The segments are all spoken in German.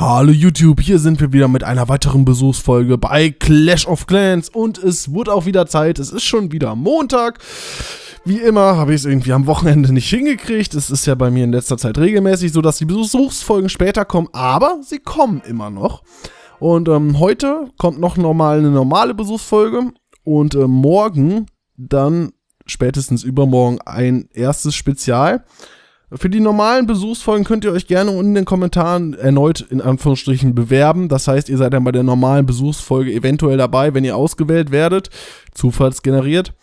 Hallo YouTube, hier sind wir wieder mit einer weiteren Besuchsfolge bei Clash of Clans und es wird auch wieder Zeit, es ist schon wieder Montag. Wie immer habe ich es irgendwie am Wochenende nicht hingekriegt. Es ist ja bei mir in letzter Zeit regelmäßig so, dass die Besuchsfolgen später kommen, aber sie kommen immer noch. Und ähm, heute kommt noch normal eine normale Besuchsfolge und äh, morgen dann spätestens übermorgen ein erstes Spezial. Für die normalen Besuchsfolgen könnt ihr euch gerne unten in den Kommentaren erneut in Anführungsstrichen bewerben. Das heißt, ihr seid dann bei der normalen Besuchsfolge eventuell dabei, wenn ihr ausgewählt werdet. Zufallsgeneriert.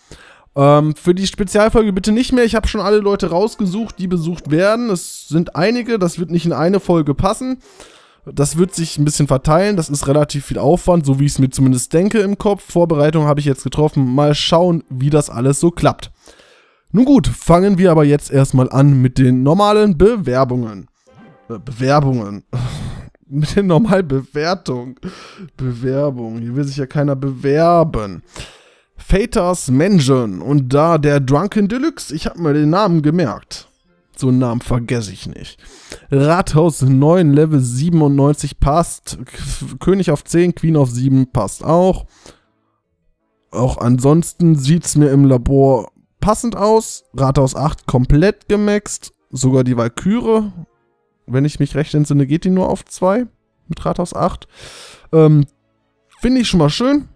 Ähm, für die Spezialfolge bitte nicht mehr. Ich habe schon alle Leute rausgesucht, die besucht werden. Es sind einige, das wird nicht in eine Folge passen. Das wird sich ein bisschen verteilen. Das ist relativ viel Aufwand, so wie ich es mir zumindest denke im Kopf. Vorbereitung habe ich jetzt getroffen. Mal schauen, wie das alles so klappt. Nun gut, fangen wir aber jetzt erstmal an mit den normalen Bewerbungen. Äh, Bewerbungen. mit den normalen Bewertungen. Bewerbung. Hier will sich ja keiner bewerben. Faters Mansion. Und da der Drunken Deluxe. Ich habe mir den Namen gemerkt. So einen Namen vergesse ich nicht. Rathaus 9, Level 97 passt. K König auf 10, Queen auf 7 passt auch. Auch ansonsten sieht es mir im Labor passend aus. Rathaus 8 komplett gemaxt. Sogar die Valkyrie, wenn ich mich recht entsinne, geht die nur auf 2 mit Rathaus 8. Ähm, Finde ich schon mal schön.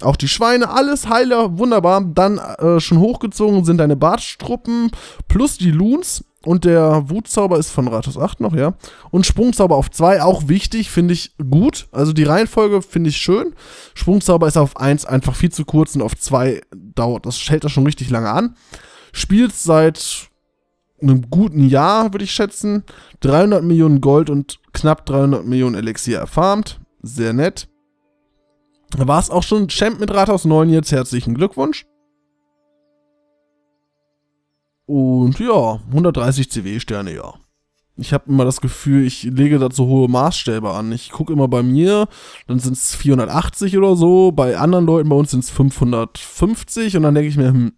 Auch die Schweine, alles heiler, wunderbar. Dann äh, schon hochgezogen sind deine Bartstruppen plus die Loons. Und der Wutzauber ist von Rathaus 8 noch, ja. Und Sprungzauber auf 2, auch wichtig, finde ich gut. Also die Reihenfolge finde ich schön. Sprungzauber ist auf 1 einfach viel zu kurz und auf 2 dauert. Das hält das schon richtig lange an. Spielt seit einem guten Jahr, würde ich schätzen. 300 Millionen Gold und knapp 300 Millionen Elixier erfarmt. Sehr nett. War es auch schon Champ mit Rathaus 9 jetzt. Herzlichen Glückwunsch. Und ja, 130 CW-Sterne, ja. Ich habe immer das Gefühl, ich lege da zu hohe Maßstäbe an. Ich gucke immer bei mir, dann sind es 480 oder so, bei anderen Leuten bei uns sind es 550 und dann denke ich mir, hm,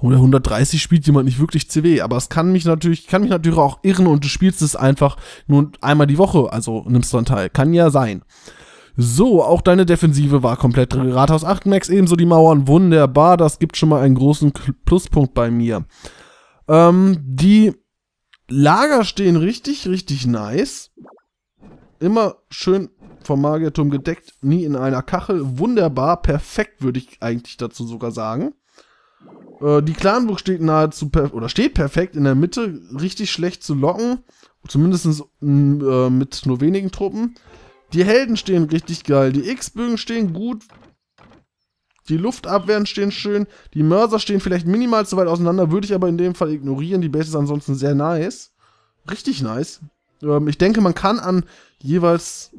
oder 130 spielt jemand nicht wirklich CW, aber es kann mich natürlich, kann mich natürlich auch irren und du spielst es einfach nur einmal die Woche, also nimmst dann teil. Kann ja sein. So, auch deine Defensive war komplett drin. Rathaus 8 Max, ebenso die Mauern. Wunderbar, das gibt schon mal einen großen Pluspunkt bei mir. Ähm, die Lager stehen richtig, richtig nice. Immer schön vom Magierturm gedeckt, nie in einer Kachel. Wunderbar, perfekt würde ich eigentlich dazu sogar sagen. Äh, die Clanburg steht nahezu oder steht perfekt in der Mitte, richtig schlecht zu locken. Zumindest mm, äh, mit nur wenigen Truppen. Die Helden stehen richtig geil. Die X-Bögen stehen gut. Die Luftabwehren stehen schön. Die Mörser stehen vielleicht minimal zu weit auseinander, würde ich aber in dem Fall ignorieren. Die Base ist ansonsten sehr nice. Richtig nice. Ähm, ich denke, man kann an jeweils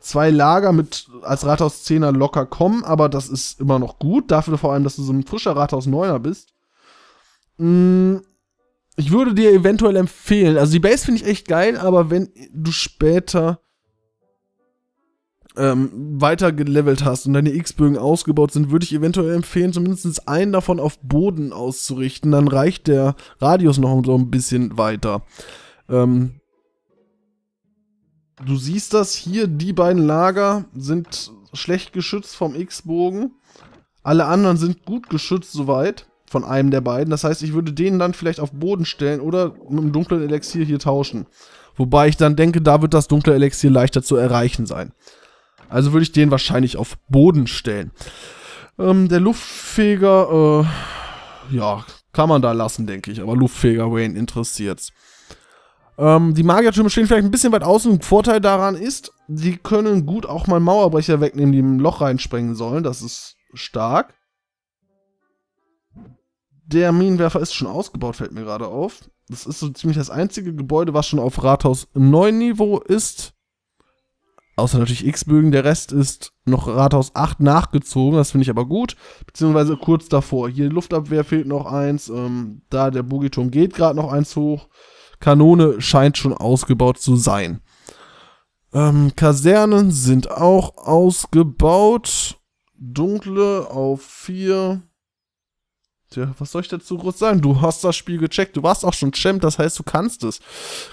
zwei Lager mit als Rathaus 10er locker kommen, aber das ist immer noch gut. Dafür vor allem, dass du so ein frischer Rathaus 9er bist. Mm, ich würde dir eventuell empfehlen, also die Base finde ich echt geil, aber wenn du später ähm, weiter gelevelt hast und deine X-Bögen ausgebaut sind, würde ich eventuell empfehlen, zumindest einen davon auf Boden auszurichten. Dann reicht der Radius noch so ein bisschen weiter. Ähm, du siehst das hier, die beiden Lager sind schlecht geschützt vom X-Bogen. Alle anderen sind gut geschützt soweit von einem der beiden. Das heißt, ich würde den dann vielleicht auf Boden stellen oder mit einem dunklen Elixier hier tauschen. Wobei ich dann denke, da wird das dunkle Elixier leichter zu erreichen sein. Also würde ich den wahrscheinlich auf Boden stellen. Ähm, der Luftfeger, äh, ja, kann man da lassen, denke ich. Aber Luftfeger Wayne interessiert's. Ähm, die Magiertürme stehen vielleicht ein bisschen weit außen. Ein Vorteil daran ist, die können gut auch mal Mauerbrecher wegnehmen, die im Loch reinsprengen sollen. Das ist stark. Der Minenwerfer ist schon ausgebaut, fällt mir gerade auf. Das ist so ziemlich das einzige Gebäude, was schon auf Rathaus 9 Niveau ist. Außer natürlich X-Bögen, der Rest ist noch Rathaus 8 nachgezogen, das finde ich aber gut. Beziehungsweise kurz davor. Hier Luftabwehr fehlt noch eins, ähm, da der Bogiturm geht gerade noch eins hoch. Kanone scheint schon ausgebaut zu sein. Ähm, Kasernen sind auch ausgebaut. Dunkle auf 4. Ja, was soll ich dazu groß sagen? Du hast das Spiel gecheckt. Du warst auch schon Champ, das heißt, du kannst es.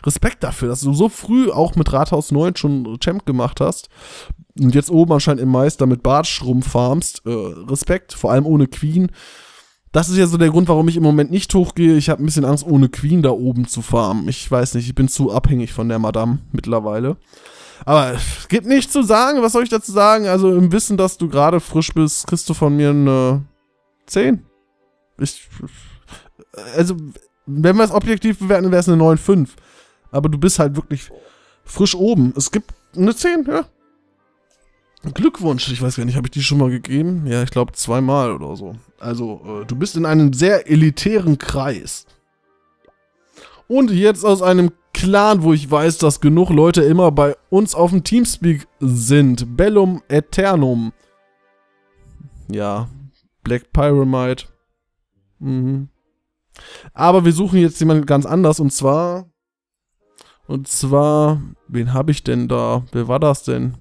Respekt dafür, dass du so früh auch mit Rathaus 9 schon Champ gemacht hast. Und jetzt oben anscheinend im Meister mit Bartsch rumfarmst. Äh, Respekt, vor allem ohne Queen. Das ist ja so der Grund, warum ich im Moment nicht hochgehe. Ich habe ein bisschen Angst, ohne Queen da oben zu farmen. Ich weiß nicht, ich bin zu abhängig von der Madame mittlerweile. Aber es gibt nichts zu sagen. Was soll ich dazu sagen? Also im Wissen, dass du gerade frisch bist, kriegst du von mir eine 10. Ich, also, wenn wir es objektiv bewerten, wäre es eine 9,5. Aber du bist halt wirklich frisch oben. Es gibt eine 10, ja. Glückwunsch, ich weiß gar nicht, habe ich die schon mal gegeben? Ja, ich glaube zweimal oder so. Also, äh, du bist in einem sehr elitären Kreis. Und jetzt aus einem Clan, wo ich weiß, dass genug Leute immer bei uns auf dem Teamspeak sind. Bellum Eternum. Ja, Black Pyramide. Mhm. Aber wir suchen jetzt jemanden ganz anders und zwar. Und zwar. Wen habe ich denn da? Wer war das denn?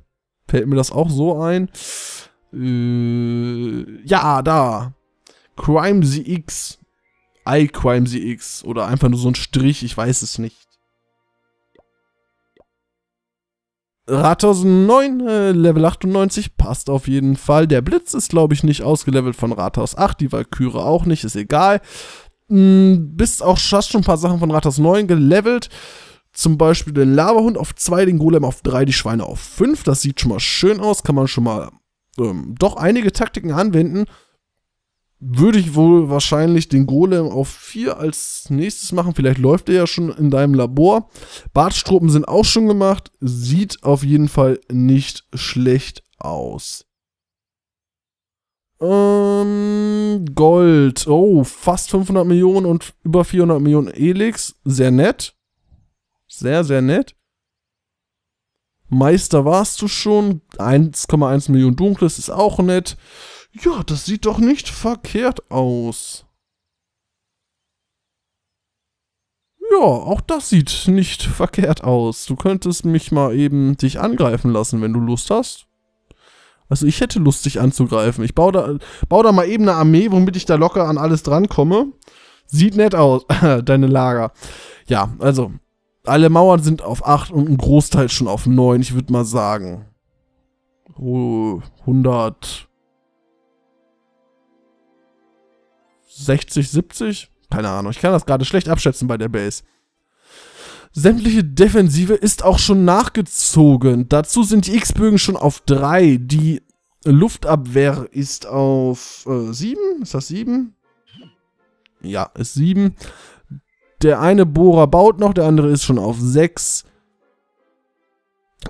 Fällt mir das auch so ein? Äh, ja, da. Crime ZX. iCrime ZX. Oder einfach nur so ein Strich, ich weiß es nicht. Rathaus 9, äh, Level 98, passt auf jeden Fall. Der Blitz ist, glaube ich, nicht ausgelevelt von Rathaus 8, die Valkyrie auch nicht, ist egal. Hm, bist auch fast schon ein paar Sachen von Rathaus 9 gelevelt. Zum Beispiel den Lavahund auf 2, den Golem auf 3, die Schweine auf 5. Das sieht schon mal schön aus, kann man schon mal ähm, doch einige Taktiken anwenden würde ich wohl wahrscheinlich den Golem auf 4 als nächstes machen. Vielleicht läuft er ja schon in deinem Labor. Bartstruppen sind auch schon gemacht. Sieht auf jeden Fall nicht schlecht aus. Ähm, Gold. Oh, fast 500 Millionen und über 400 Millionen Elix. Sehr nett. Sehr, sehr nett. Meister warst du schon. 1,1 Millionen Dunkles ist auch nett. Ja, das sieht doch nicht verkehrt aus. Ja, auch das sieht nicht verkehrt aus. Du könntest mich mal eben dich angreifen lassen, wenn du Lust hast. Also ich hätte Lust, dich anzugreifen. Ich baue da, baue da mal eben eine Armee, womit ich da locker an alles drankomme. Sieht nett aus, deine Lager. Ja, also, alle Mauern sind auf 8 und ein Großteil schon auf 9, ich würde mal sagen. Oh, 100, 60, 70? Keine Ahnung, ich kann das gerade schlecht abschätzen bei der Base. Sämtliche Defensive ist auch schon nachgezogen. Dazu sind die X-Bögen schon auf 3. Die Luftabwehr ist auf äh, 7. Ist das 7? Ja, ist 7. Der eine Bohrer baut noch, der andere ist schon auf 6.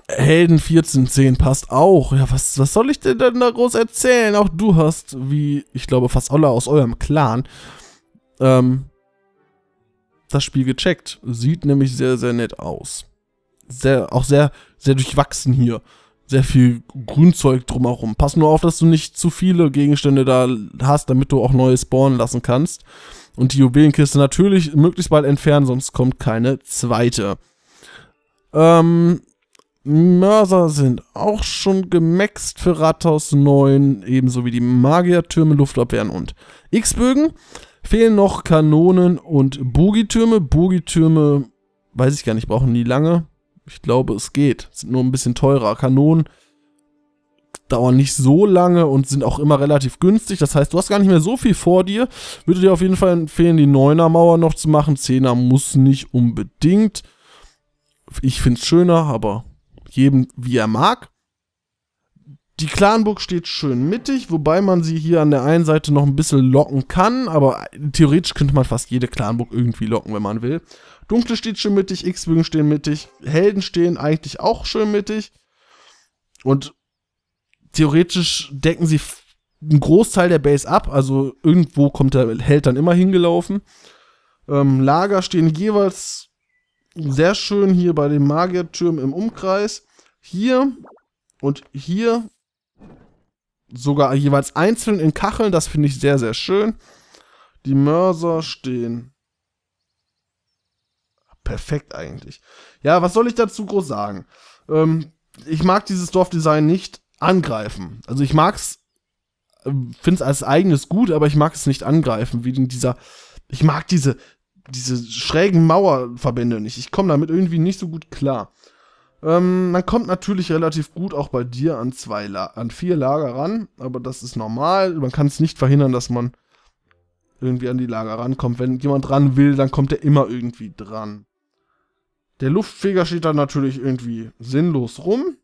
Helden 1410 passt auch. Ja, was, was soll ich dir denn da groß erzählen? Auch du hast, wie ich glaube, fast alle aus eurem Clan, ähm, das Spiel gecheckt. Sieht nämlich sehr, sehr nett aus. Sehr, auch sehr, sehr durchwachsen hier. Sehr viel Grünzeug drumherum. Pass nur auf, dass du nicht zu viele Gegenstände da hast, damit du auch neue spawnen lassen kannst. Und die Jubilenkiste natürlich möglichst bald entfernen, sonst kommt keine zweite. Ähm, Mörser sind auch schon gemaxt für Rathaus 9, ebenso wie die Magiertürme, Luftabwehren und X-Bögen. Fehlen noch Kanonen und Bogietürme. Bogietürme, weiß ich gar nicht, brauchen die lange. Ich glaube, es geht. Sind nur ein bisschen teurer. Kanonen dauern nicht so lange und sind auch immer relativ günstig. Das heißt, du hast gar nicht mehr so viel vor dir. Würde dir auf jeden Fall empfehlen, die 9er Mauer noch zu machen. 10er muss nicht unbedingt. Ich finde es schöner, aber jedem wie er mag. Die Clanburg steht schön mittig, wobei man sie hier an der einen Seite noch ein bisschen locken kann, aber theoretisch könnte man fast jede Clanburg irgendwie locken, wenn man will. Dunkle steht schön mittig, X-Bögen stehen mittig, Helden stehen eigentlich auch schön mittig. Und theoretisch decken sie einen Großteil der Base ab, also irgendwo kommt der Held dann immer hingelaufen. Ähm, Lager stehen jeweils sehr schön hier bei den Magiertürmen im Umkreis. Hier und hier sogar jeweils einzeln in Kacheln. Das finde ich sehr, sehr schön. Die Mörser stehen perfekt eigentlich. Ja, was soll ich dazu groß sagen? Ähm, ich mag dieses Dorfdesign nicht angreifen. Also ich mag es, äh, finde es als eigenes gut, aber ich mag es nicht angreifen, wie in dieser. Ich mag diese diese schrägen Mauerverbände nicht. Ich komme damit irgendwie nicht so gut klar. Ähm, man kommt natürlich relativ gut auch bei dir an zwei La an vier Lager ran, aber das ist normal. Man kann es nicht verhindern, dass man irgendwie an die Lager rankommt. Wenn jemand ran will, dann kommt er immer irgendwie dran. Der Luftfeger steht da natürlich irgendwie sinnlos rum.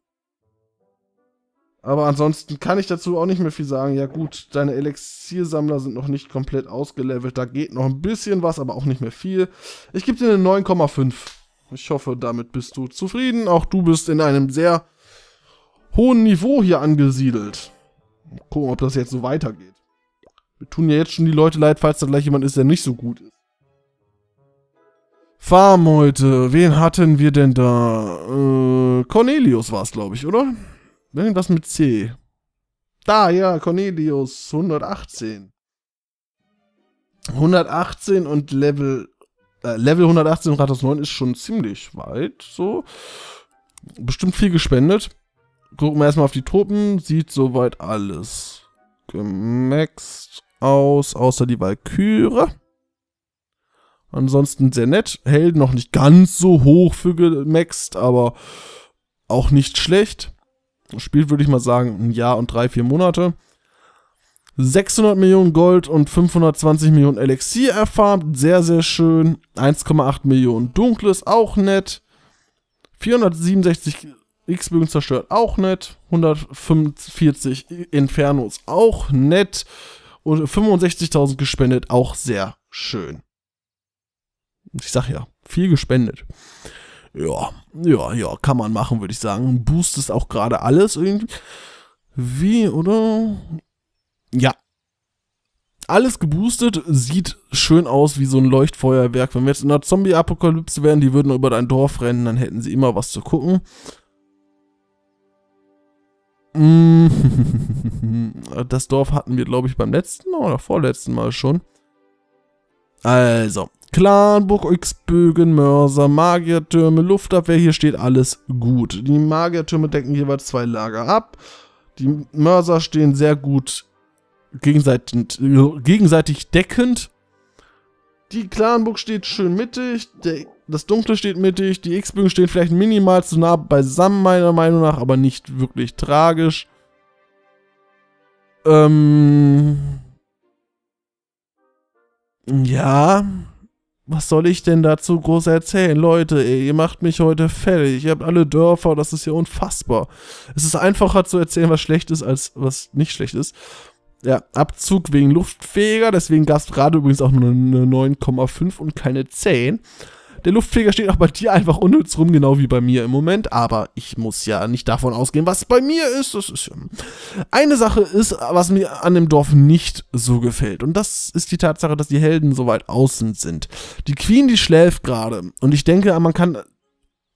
Aber ansonsten kann ich dazu auch nicht mehr viel sagen. Ja gut, deine Elixiersammler sind noch nicht komplett ausgelevelt. Da geht noch ein bisschen was, aber auch nicht mehr viel. Ich gebe dir eine 9,5. Ich hoffe, damit bist du zufrieden. Auch du bist in einem sehr hohen Niveau hier angesiedelt. Mal gucken, ob das jetzt so weitergeht. Wir tun ja jetzt schon die Leute leid, falls da gleich jemand ist, der nicht so gut ist. Farm heute. Wen hatten wir denn da? Äh, Cornelius war es, glaube ich, oder? Irgendwas mit C. Da, ja, Cornelius, 118. 118 und Level, äh, Level 118 und Rathaus 9 ist schon ziemlich weit, so. Bestimmt viel gespendet. Gucken wir erstmal auf die Truppen. Sieht soweit alles gemaxt aus, außer die Valkyrie. Ansonsten sehr nett. Helden noch nicht ganz so hoch für gemaxt, aber auch nicht schlecht. Spielt, würde ich mal sagen, ein Jahr und drei, vier Monate. 600 Millionen Gold und 520 Millionen Elixier erfarmt. Sehr, sehr schön. 1,8 Millionen Dunkles, auch nett. 467 X-Bögen zerstört, auch nett. 145 Infernos, auch nett. Und 65.000 gespendet, auch sehr schön. Ich sag ja, viel gespendet ja, ja, ja, kann man machen, würde ich sagen. Boost ist auch gerade alles irgendwie. Wie, oder? Ja. Alles geboostet, sieht schön aus wie so ein Leuchtfeuerwerk. Wenn wir jetzt in einer Zombie-Apokalypse wären, die würden über dein Dorf rennen, dann hätten sie immer was zu gucken. Mm. Das Dorf hatten wir, glaube ich, beim letzten Mal oder vorletzten Mal schon. Also, Clanburg, X-Bögen, Mörser, Magiertürme, Luftabwehr, hier steht alles gut. Die Magiertürme decken jeweils zwei Lager ab. Die Mörser stehen sehr gut gegenseitig, gegenseitig deckend. Die Clanburg steht schön mittig, das Dunkle steht mittig, die X-Bögen stehen vielleicht minimal zu nah beisammen, meiner Meinung nach, aber nicht wirklich tragisch. Ähm ja, was soll ich denn dazu groß erzählen? Leute, ey, ihr macht mich heute fertig. Ihr habt alle Dörfer, das ist ja unfassbar. Es ist einfacher zu erzählen, was schlecht ist, als was nicht schlecht ist. Ja, Abzug wegen Luftfähiger, deswegen gab es gerade übrigens auch nur eine 9,5 und keine 10. Der Luftfeger steht auch bei dir einfach unnütz rum, genau wie bei mir im Moment. Aber ich muss ja nicht davon ausgehen, was bei mir ist. Das ist eine Sache ist, was mir an dem Dorf nicht so gefällt. Und das ist die Tatsache, dass die Helden so weit außen sind. Die Queen, die schläft gerade. Und ich denke, man kann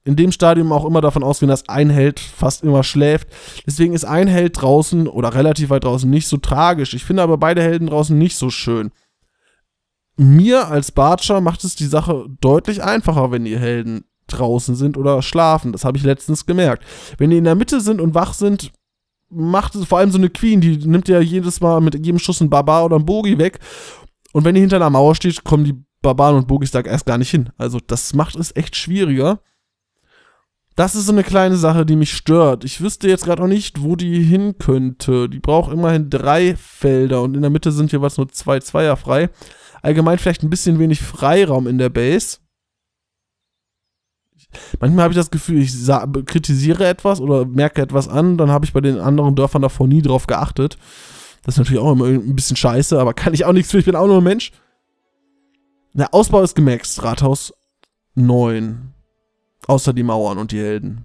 in dem Stadium auch immer davon ausgehen, dass ein Held fast immer schläft. Deswegen ist ein Held draußen oder relativ weit draußen nicht so tragisch. Ich finde aber beide Helden draußen nicht so schön mir als Bartscher macht es die Sache deutlich einfacher, wenn die Helden draußen sind oder schlafen. Das habe ich letztens gemerkt. Wenn die in der Mitte sind und wach sind, macht es vor allem so eine Queen, die nimmt ja jedes Mal mit jedem Schuss einen Barbar oder einen Bogi weg. Und wenn die hinter einer Mauer steht, kommen die Barbaren und Bogis da erst gar nicht hin. Also das macht es echt schwieriger. Das ist so eine kleine Sache, die mich stört. Ich wüsste jetzt gerade noch nicht, wo die hin könnte. Die braucht immerhin drei Felder und in der Mitte sind jeweils nur zwei Zweier frei allgemein vielleicht ein bisschen wenig Freiraum in der Base. Manchmal habe ich das Gefühl, ich kritisiere etwas oder merke etwas an, dann habe ich bei den anderen Dörfern davor nie drauf geachtet. Das ist natürlich auch immer ein bisschen scheiße, aber kann ich auch nichts für, ich bin auch nur ein Mensch. Der Ausbau ist gemaxt, Rathaus 9. Außer die Mauern und die Helden.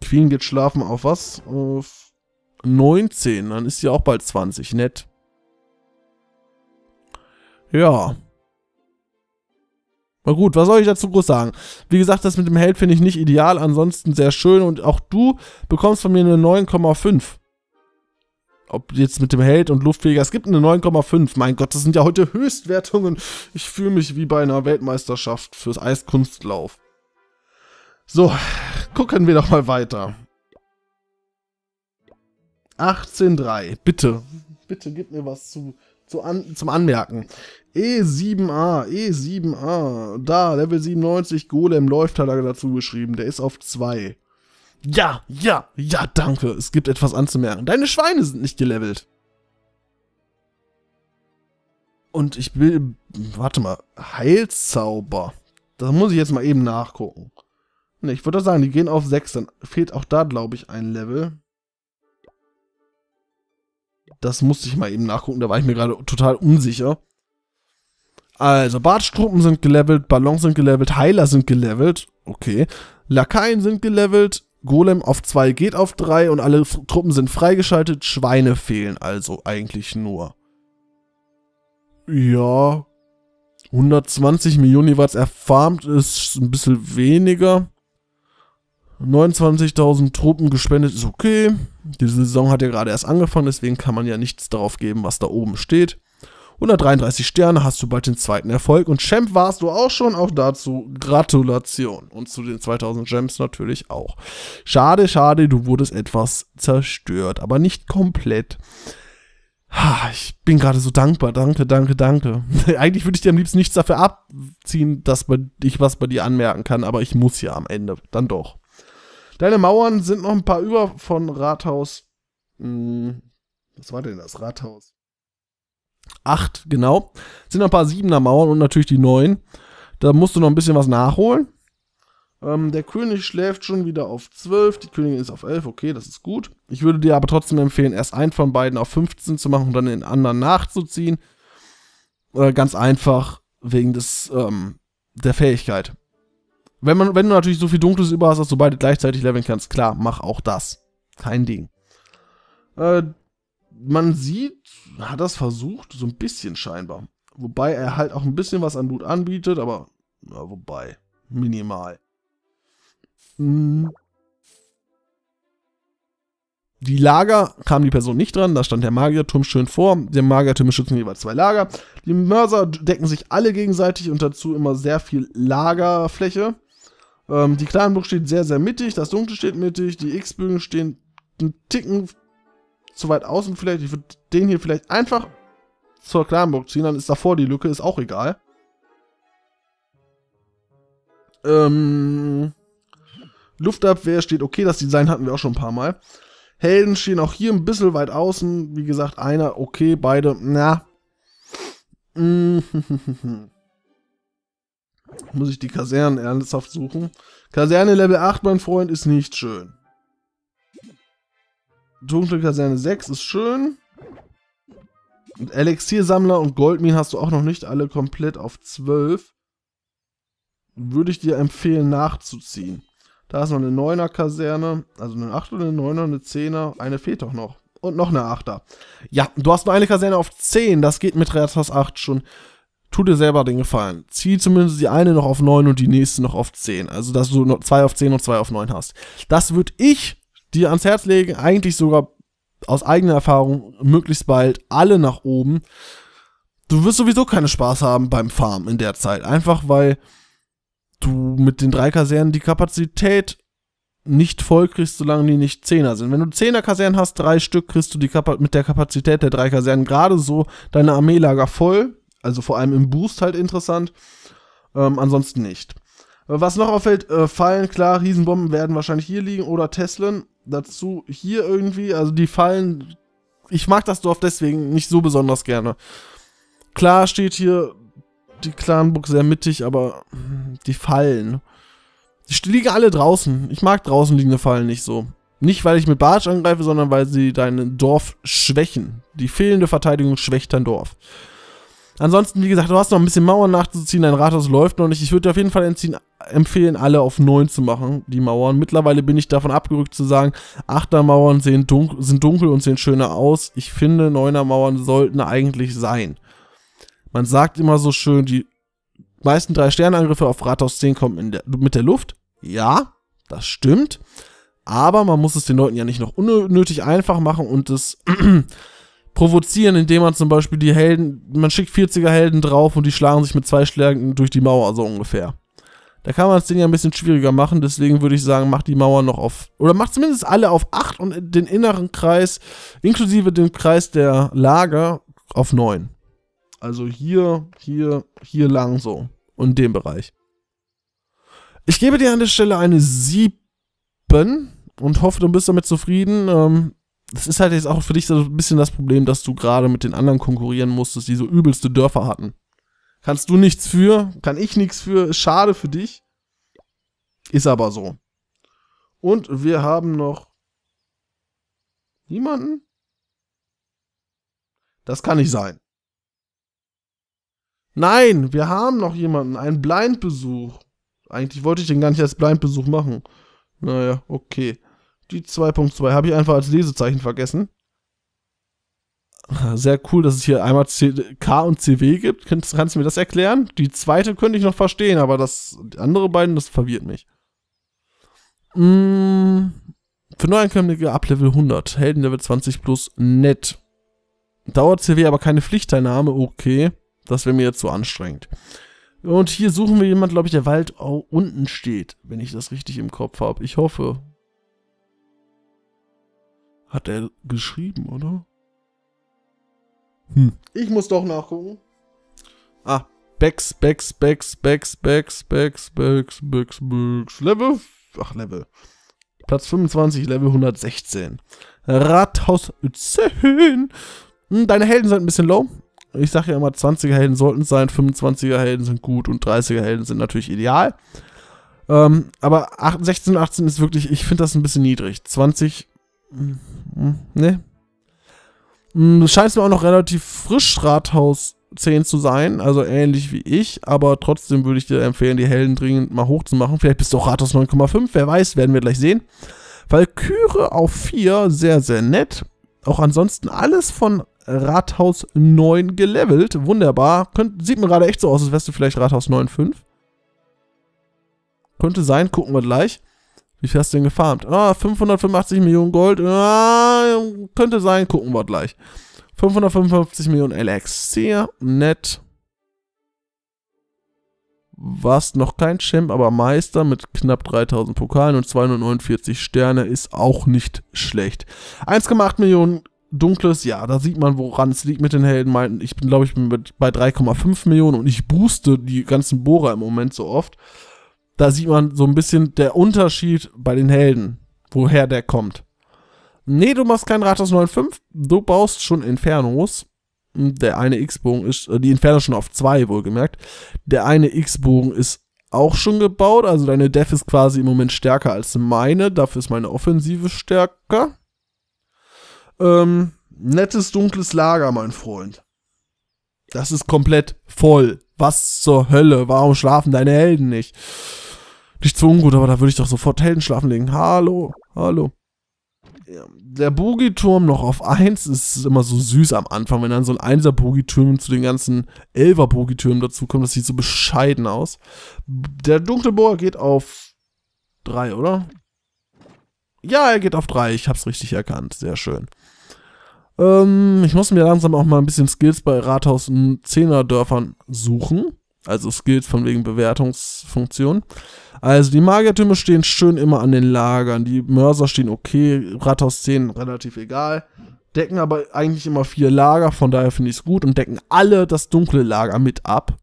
Queen geht schlafen auf was? Auf 19, dann ist sie auch bald 20, nett. Ja. Na gut, was soll ich dazu groß sagen? Wie gesagt, das mit dem Held finde ich nicht ideal, ansonsten sehr schön und auch du bekommst von mir eine 9,5. Ob jetzt mit dem Held und Luftfeger, es gibt eine 9,5. Mein Gott, das sind ja heute Höchstwertungen. Ich fühle mich wie bei einer Weltmeisterschaft fürs Eiskunstlauf. So, gucken wir doch mal weiter. 18.3, bitte. Bitte gib mir was zu, zu an, zum Anmerken. E7A, E7A. Da, Level 97 Golem läuft, hat er dazu geschrieben. Der ist auf 2. Ja, ja, ja, danke. Es gibt etwas anzumerken. Deine Schweine sind nicht gelevelt. Und ich will... Warte mal. Heilzauber. Da muss ich jetzt mal eben nachgucken. Ne, ich würde doch sagen, die gehen auf 6. Dann fehlt auch da, glaube ich, ein Level. Das musste ich mal eben nachgucken. Da war ich mir gerade total unsicher. Also Bartstruppen sind gelevelt, Ballons sind gelevelt, Heiler sind gelevelt, okay. Lakaien sind gelevelt, Golem auf 2 geht auf 3 und alle Truppen sind freigeschaltet, Schweine fehlen also eigentlich nur. Ja, 120 Millionen jeweils erfarmt ist ein bisschen weniger. 29.000 Truppen gespendet ist okay. Diese Saison hat ja gerade erst angefangen, deswegen kann man ja nichts darauf geben, was da oben steht. 133 Sterne hast du bald den zweiten Erfolg und Champ warst du auch schon, auch dazu Gratulation. Und zu den 2000 Gems natürlich auch. Schade, schade, du wurdest etwas zerstört, aber nicht komplett. Ich bin gerade so dankbar, danke, danke, danke. Eigentlich würde ich dir am liebsten nichts dafür abziehen, dass ich was bei dir anmerken kann, aber ich muss ja am Ende, dann doch. Deine Mauern sind noch ein paar über von Rathaus. Hm, was war denn das? Rathaus. 8, genau. Sind ein paar 7er Mauern und natürlich die 9. Da musst du noch ein bisschen was nachholen. Ähm, der König schläft schon wieder auf 12, die Königin ist auf 11, okay, das ist gut. Ich würde dir aber trotzdem empfehlen, erst einen von beiden auf 15 zu machen und dann den anderen nachzuziehen. Äh, ganz einfach wegen des, ähm, der Fähigkeit. Wenn, man, wenn du natürlich so viel Dunkles über hast, dass du beide gleichzeitig leveln kannst, klar, mach auch das. Kein Ding. Äh, man sieht, hat das versucht, so ein bisschen scheinbar. Wobei er halt auch ein bisschen was an Loot anbietet, aber na, wobei, minimal. Hm. Die Lager kam die Person nicht dran, da stand der Magierturm schön vor. Die Magiertürme schützen jeweils zwei Lager. Die Mörser decken sich alle gegenseitig und dazu immer sehr viel Lagerfläche. Ähm, die Clanburg steht sehr, sehr mittig, das Dunkle steht mittig, die X-Bögen stehen einen Ticken zu weit außen vielleicht. Ich würde den hier vielleicht einfach zur Klanburg ziehen. Dann ist davor die Lücke, ist auch egal. Ähm, Luftabwehr steht okay. Das Design hatten wir auch schon ein paar Mal. Helden stehen auch hier ein bisschen weit außen. Wie gesagt, einer okay, beide, na. Muss ich die Kasernen ernsthaft suchen? Kaserne Level 8, mein Freund, ist nicht schön. Turmstück-Kaserne 6 ist schön. Und Elixiersammler und Goldminen hast du auch noch nicht alle komplett auf 12. Würde ich dir empfehlen nachzuziehen. Da ist noch eine 9er Kaserne, also eine 8er, eine 9er, eine 10er, eine fehlt doch noch. Und noch eine 8er. Ja, du hast nur eine Kaserne auf 10, das geht mit Rathaus 8 schon. Tu dir selber den Gefallen. Zieh zumindest die eine noch auf 9 und die nächste noch auf 10. Also, dass du 2 auf 10 und 2 auf 9 hast. Das würde ich dir ans Herz legen, eigentlich sogar aus eigener Erfahrung möglichst bald alle nach oben. Du wirst sowieso keinen Spaß haben beim Farmen in der Zeit. Einfach weil du mit den drei Kasernen die Kapazität nicht voll kriegst, solange die nicht Zehner sind. Wenn du Zehner Kasernen hast, drei Stück, kriegst du die Kapa mit der Kapazität der drei Kasernen gerade so deine Armeelager voll. Also vor allem im Boost halt interessant. Ähm, ansonsten nicht. Äh, was noch auffällt, äh, Fallen, klar, Riesenbomben werden wahrscheinlich hier liegen oder Teslen dazu hier irgendwie. Also die fallen. Ich mag das Dorf deswegen nicht so besonders gerne. Klar steht hier die Clanburg sehr mittig, aber die Fallen. Die liegen alle draußen. Ich mag draußen liegende Fallen nicht so. Nicht, weil ich mit Bartsch angreife, sondern weil sie dein Dorf schwächen. Die fehlende Verteidigung schwächt dein Dorf. Ansonsten, wie gesagt, du hast noch ein bisschen Mauern nachzuziehen, dein Rathaus läuft noch nicht. Ich würde dir auf jeden Fall entziehen, empfehlen, alle auf 9 zu machen, die Mauern. Mittlerweile bin ich davon abgerückt zu sagen, 8er Mauern sehen dun sind dunkel und sehen schöner aus. Ich finde, 9er Mauern sollten eigentlich sein. Man sagt immer so schön, die meisten 3-Sterne-Angriffe auf Rathaus 10 kommen der, mit der Luft. Ja, das stimmt. Aber man muss es den Leuten ja nicht noch unnötig einfach machen und es provozieren, indem man zum Beispiel die Helden, man schickt 40er Helden drauf und die schlagen sich mit zwei Schlägen durch die Mauer, so ungefähr. Da kann man das Ding ja ein bisschen schwieriger machen, deswegen würde ich sagen, macht die Mauer noch auf, oder macht zumindest alle auf 8 und den inneren Kreis, inklusive dem Kreis der Lager, auf 9. Also hier, hier, hier lang so. Und in dem Bereich. Ich gebe dir an der Stelle eine 7 und hoffe, du bist damit zufrieden. Ähm, das ist halt jetzt auch für dich so ein bisschen das Problem, dass du gerade mit den anderen konkurrieren musstest, die so übelste Dörfer hatten. Kannst du nichts für, kann ich nichts für, schade für dich. Ist aber so. Und wir haben noch niemanden? Das kann nicht sein. Nein, wir haben noch jemanden, einen Blindbesuch. Eigentlich wollte ich den gar nicht als Blindbesuch machen. Naja, okay. Die 2.2 habe ich einfach als Lesezeichen vergessen. Ah, sehr cool, dass es hier einmal C K und CW gibt. Kannst, kannst, du mir das erklären? Die zweite könnte ich noch verstehen, aber das die andere beiden, das verwirrt mich. Mmh, für Neuankömmlinge ab Level 100, Helden Level 20 plus nett. Dauert CW aber keine Pflichtteilnahme, okay. Das wäre mir jetzt zu so anstrengend. Und hier suchen wir jemanden, glaube ich, der Wald unten steht, wenn ich das richtig im Kopf habe. Ich hoffe, hat er geschrieben, oder? Hm. Ich muss doch nachgucken. Ah, Backs, Backs, Backs, Backs, Backs, Backs, Backs, Backs, Backs. Level. Ach, Level. Platz 25, Level 116. Rathaus 10. Hm, deine Helden sind ein bisschen low. Ich sage ja immer, 20er Helden sollten es sein, 25er Helden sind gut und 30er Helden sind natürlich ideal. Ähm, aber 8, 16 und 18 ist wirklich, ich finde das ein bisschen niedrig. 20 hm, hm, ne? Du hm, scheinst mir auch noch relativ frisch Rathaus 10 zu sein, also ähnlich wie ich, aber trotzdem würde ich dir empfehlen, die Helden dringend mal hochzumachen. Vielleicht bist du auch Rathaus 9,5, wer weiß, werden wir gleich sehen. Valkyrie auf 4, sehr, sehr nett. Auch ansonsten alles von Rathaus 9 gelevelt, wunderbar. Könnt, sieht mir gerade echt so aus, als wärst du vielleicht Rathaus 9,5. Könnte sein, gucken wir gleich. Wie viel hast du denn gefarmt? Ah, 585 Millionen Gold. Ah, könnte sein, gucken wir gleich. 555 Millionen LX. Sehr nett. Warst noch kein Champ, aber Meister mit knapp 3000 Pokalen und 249 Sterne ist auch nicht schlecht. 1,8 Millionen dunkles, ja, da sieht man, woran es liegt mit den Helden. Ich bin, glaube ich, bin bei 3,5 Millionen und ich booste die ganzen Bohrer im Moment so oft da sieht man so ein bisschen der Unterschied bei den Helden, woher der kommt. Nee, du machst keinen Rathaus 9.5, du baust schon Infernos. Der eine X-Bogen ist, äh, die Inferno schon auf 2 wohlgemerkt. Der eine X-Bogen ist auch schon gebaut, also deine Def ist quasi im Moment stärker als meine, dafür ist meine Offensive stärker. Ähm, nettes dunkles Lager, mein Freund. Das ist komplett voll. Was zur Hölle? Warum schlafen deine Helden nicht? Nicht zu ungut, aber da würde ich doch sofort Helden schlafen legen. Hallo, hallo. Der Bogiturm noch auf 1 ist immer so süß am Anfang, wenn dann so ein 1er Bogiturm zu den ganzen 11er Bogitürmen dazukommt. Das sieht so bescheiden aus. Der dunkle Bohrer geht auf 3, oder? Ja, er geht auf 3. Ich hab's richtig erkannt. Sehr schön. Ähm, ich muss mir langsam auch mal ein bisschen Skills bei Rathaus- und Dörfern suchen. Also es gilt von wegen Bewertungsfunktion. Also die Magiertürme stehen schön immer an den Lagern. Die Mörser stehen okay, Rathaus 10 relativ egal. Decken aber eigentlich immer vier Lager, von daher finde ich es gut und decken alle das dunkle Lager mit ab.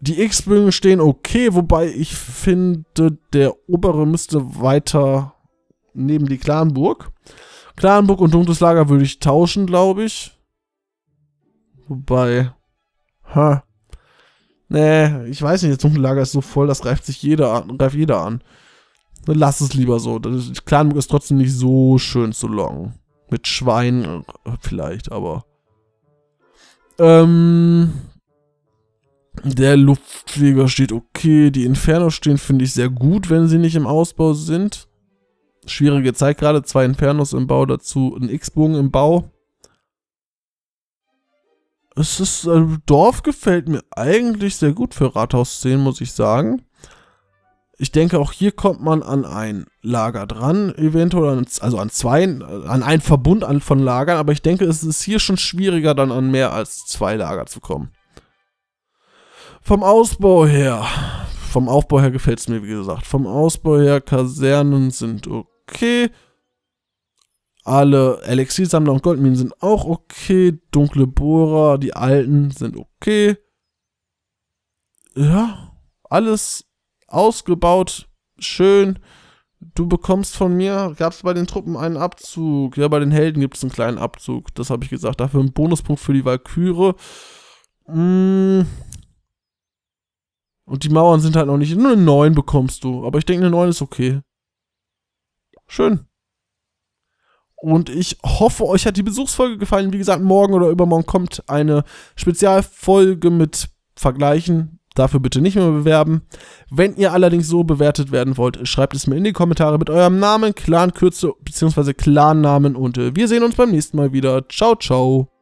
Die X-Bögen stehen okay, wobei ich finde, der obere müsste weiter neben die Clanburg. Clanburg und dunkles Lager würde ich tauschen, glaube ich. Wobei. Ha. Nee, ich weiß nicht, das Dunkellager ist so voll, das greift sich jeder an, greift jeder an. Dann lass es lieber so. Clanburg ist trotzdem nicht so schön zu long. Mit Schwein äh, vielleicht, aber. Ähm. Der Luftflieger steht okay. Die Infernos stehen, finde ich, sehr gut, wenn sie nicht im Ausbau sind. Schwierige Zeit gerade. Zwei Infernos im Bau, dazu ein X-Bogen im Bau. Es ist, äh, Dorf gefällt mir eigentlich sehr gut für Rathausszenen, muss ich sagen. Ich denke, auch hier kommt man an ein Lager dran, eventuell, also an zwei, an einen Verbund von Lagern, aber ich denke, es ist hier schon schwieriger, dann an mehr als zwei Lager zu kommen. Vom Ausbau her, vom Aufbau her gefällt es mir, wie gesagt. Vom Ausbau her, Kasernen sind okay. Alle Elixiersammler und Goldminen sind auch okay. Dunkle Bohrer, die alten sind okay. Ja, alles ausgebaut, schön. Du bekommst von mir, gab es bei den Truppen einen Abzug. Ja, bei den Helden gibt es einen kleinen Abzug. Das habe ich gesagt. Dafür einen Bonuspunkt für die Valkyrie. Mm. Und die Mauern sind halt noch nicht. Nur eine 9 bekommst du. Aber ich denke, eine 9 ist okay. Schön. Und ich hoffe, euch hat die Besuchsfolge gefallen. Wie gesagt, morgen oder übermorgen kommt eine Spezialfolge mit Vergleichen. Dafür bitte nicht mehr bewerben. Wenn ihr allerdings so bewertet werden wollt, schreibt es mir in die Kommentare mit eurem Namen, Clan, Kürze bzw. Clannamen und äh, wir sehen uns beim nächsten Mal wieder. Ciao, ciao.